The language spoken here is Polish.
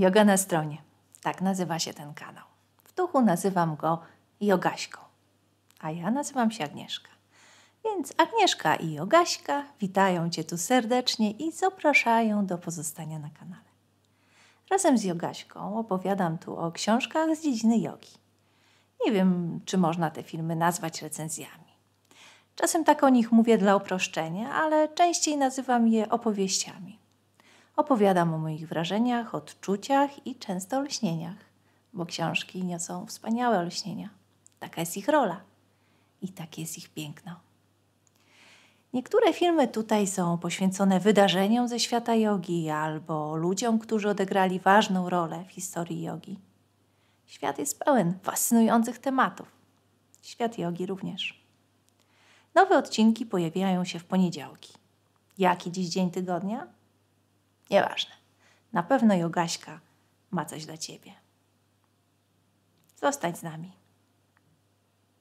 Joga na stronie. Tak nazywa się ten kanał. W duchu nazywam go Jogaśką, a ja nazywam się Agnieszka. Więc Agnieszka i Jogaśka witają Cię tu serdecznie i zapraszają do pozostania na kanale. Razem z Jogaśką opowiadam tu o książkach z dziedziny jogi. Nie wiem, czy można te filmy nazwać recenzjami. Czasem tak o nich mówię dla uproszczenia, ale częściej nazywam je opowieściami Opowiadam o moich wrażeniach, odczuciach i często olśnieniach, bo książki niosą wspaniałe olśnienia. Taka jest ich rola i takie jest ich piękno. Niektóre filmy tutaj są poświęcone wydarzeniom ze świata jogi albo ludziom, którzy odegrali ważną rolę w historii jogi. Świat jest pełen fascynujących tematów. Świat jogi również. Nowe odcinki pojawiają się w poniedziałki. Jaki dziś dzień tygodnia? Nieważne. Na pewno Jogaśka ma coś dla Ciebie. Zostań z nami.